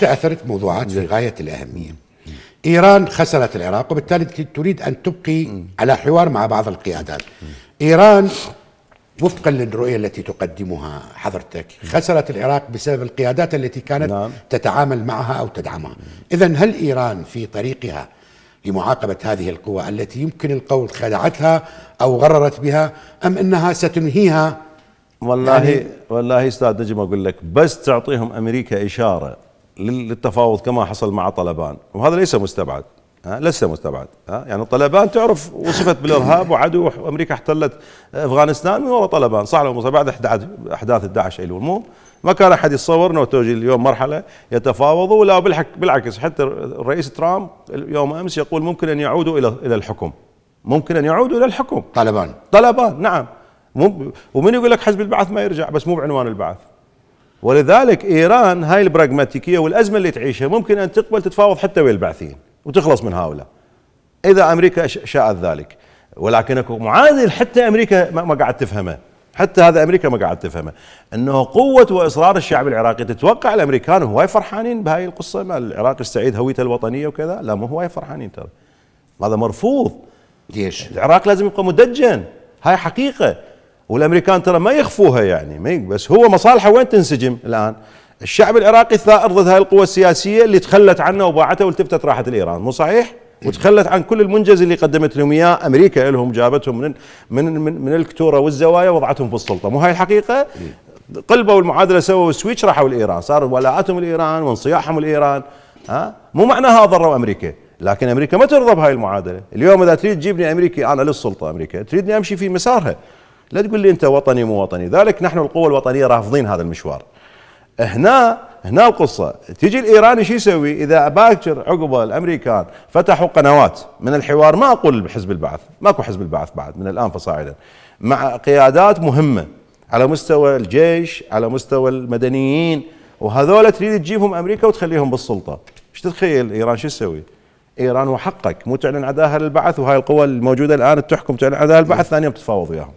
تأثرت موضوعات في غاية الأهمية إيران خسرت العراق وبالتالي تريد أن تبقي على حوار مع بعض القيادات إيران وفقا للرؤية التي تقدمها حضرتك خسرت العراق بسبب القيادات التي كانت نعم. تتعامل معها أو تدعمها إذا هل إيران في طريقها لمعاقبة هذه القوى التي يمكن القول خدعتها أو غررت بها أم أنها ستنهيها والله يعني والله استاذ نجم اقول لك بس تعطيهم امريكا اشاره للتفاوض كما حصل مع طلبان وهذا ليس مستبعد ها ليس مستبعد ها يعني طلبان تعرف وصفت بالارهاب وعدو امريكا احتلت افغانستان من وراء طلبان صح لو بعد احداث 11 ايلول مو ما كان احد يتصور انه توجي اليوم مرحله يتفاوضوا ولا بالعكس حتى الرئيس ترامب يوم امس يقول ممكن ان يعودوا الى الى الحكم ممكن ان يعودوا الى الحكم طلبان طلبان نعم ومن يقول لك حزب البعث ما يرجع بس مو بعنوان البعث ولذلك ايران هاي البراغماتيكيه والازمه اللي تعيشها ممكن ان تقبل تتفاوض حتى ويا البعثيين وتخلص من هؤلاء اذا امريكا شاءت ذلك ولكن اكو معادل حتى امريكا ما قاعد تفهمه حتى هذا امريكا ما قاعد تفهمه انه قوه واصرار الشعب العراقي تتوقع الامريكان هواي فرحانين بهاي القصه مال العراق يستعيد هويته الوطنيه وكذا لا مو هواي فرحانين ترى هذا مرفوض ليش؟ العراق لازم يبقى مدجن هاي حقيقه والامريكان ترى ما يخفوها يعني ما بس هو مصالحه وين تنسجم الان؟ الشعب العراقي ثائر ضد هاي القوى السياسيه اللي تخلت عنه وباعته والتفتت راحت لايران مو صحيح؟ وتخلت عن كل المنجز اللي قدمت لهم اياه امريكا لهم جابتهم من من من, من الكتوره والزوايا وضعتهم في السلطه مو هاي الحقيقه؟ قلبوا المعادله سووا سويتش راحوا لايران صار ولاءاتهم لايران وانصياحهم لايران ها مو معناها ضروا امريكا لكن امريكا ما ترضى بهاي المعادله اليوم اذا تريد تجيبني امريكي انا للسلطه امريكا تريدني امشي في مسارها لا تقول لي انت وطني مو وطني ذلك نحن القوى الوطنيه رافضين هذا المشوار هنا هنا القصه تيجي الايراني شو يسوي اذا باكر عقبه الامريكان فتحوا قنوات من الحوار ما اقول حزب البعث ماكو حزب البعث بعد من الان فصاعدا مع قيادات مهمه على مستوى الجيش على مستوى المدنيين وهذول تريد تجيبهم امريكا وتخليهم بالسلطه ايش تتخيل ايران شو تسوي ايران وحقك مو تعلن عداها للبعث وهاي القوى الموجوده الان تحكم تعلن عداها للبعث ثاني يوم وياهم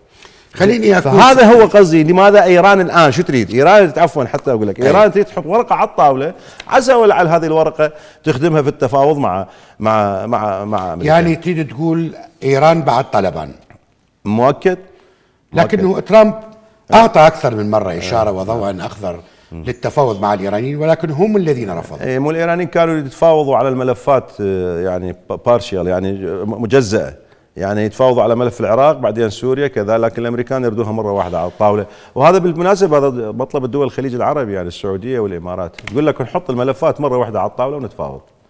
خليني اكون فهذا هو قصدي لماذا ايران الان شو تريد؟ ايران عفوا حتى اقول لك ايران إيه. تريد تحط ورقه على الطاوله عسى ولعل هذه الورقه تخدمها في التفاوض مع مع مع مع أمريكا. يعني تريد تقول ايران بعد طالبان مؤكد؟ لكنه ترامب إيه. اعطى اكثر من مره اشاره إيه. وضوءا اخضر للتفاوض مع الايرانيين ولكن هم الذين رفضوا اي مو الايرانيين كانوا يتفاوضوا على الملفات آه، يعني بارشيال يعني مجزئه يعني يتفاوضوا على ملف العراق بعدين سوريا كذا لكن الامريكان يردوها مره واحده على الطاوله وهذا بالمناسبه هذا مطلب الدول الخليج العربي يعني السعوديه والامارات يقول لك نحط الملفات مره واحده على الطاوله ونتفاوض